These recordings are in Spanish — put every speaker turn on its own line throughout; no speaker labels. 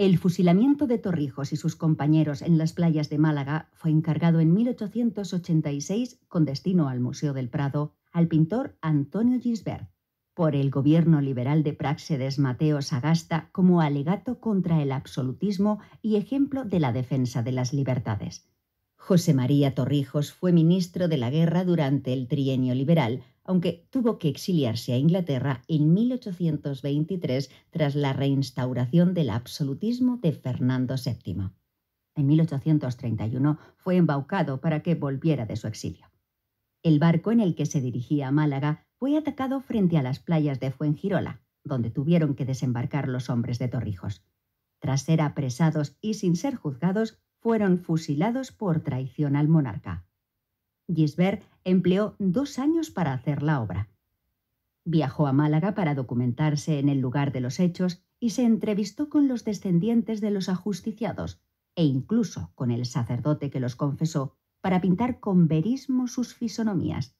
El fusilamiento de Torrijos y sus compañeros en las playas de Málaga fue encargado en 1886 con destino al Museo del Prado al pintor Antonio Gisbert por el gobierno liberal de Praxedes Mateo Sagasta como alegato contra el absolutismo y ejemplo de la defensa de las libertades. José María Torrijos fue ministro de la Guerra durante el trienio liberal, aunque tuvo que exiliarse a Inglaterra en 1823 tras la reinstauración del absolutismo de Fernando VII. En 1831 fue embaucado para que volviera de su exilio. El barco en el que se dirigía a Málaga fue atacado frente a las playas de Fuengirola, donde tuvieron que desembarcar los hombres de Torrijos. Tras ser apresados y sin ser juzgados, fueron fusilados por traición al monarca. Gisbert empleó dos años para hacer la obra. Viajó a Málaga para documentarse en el lugar de los hechos y se entrevistó con los descendientes de los ajusticiados e incluso con el sacerdote que los confesó para pintar con verismo sus fisonomías.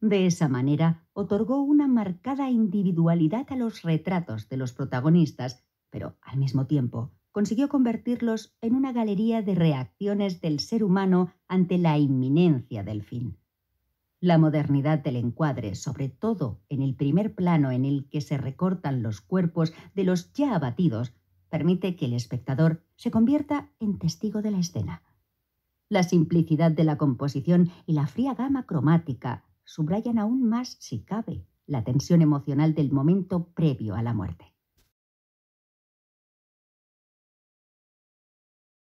De esa manera otorgó una marcada individualidad a los retratos de los protagonistas, pero al mismo tiempo consiguió convertirlos en una galería de reacciones del ser humano ante la inminencia del fin. La modernidad del encuadre, sobre todo en el primer plano en el que se recortan los cuerpos de los ya abatidos, permite que el espectador se convierta en testigo de la escena. La simplicidad de la composición y la fría gama cromática subrayan aún más, si cabe, la tensión emocional del momento previo a la muerte.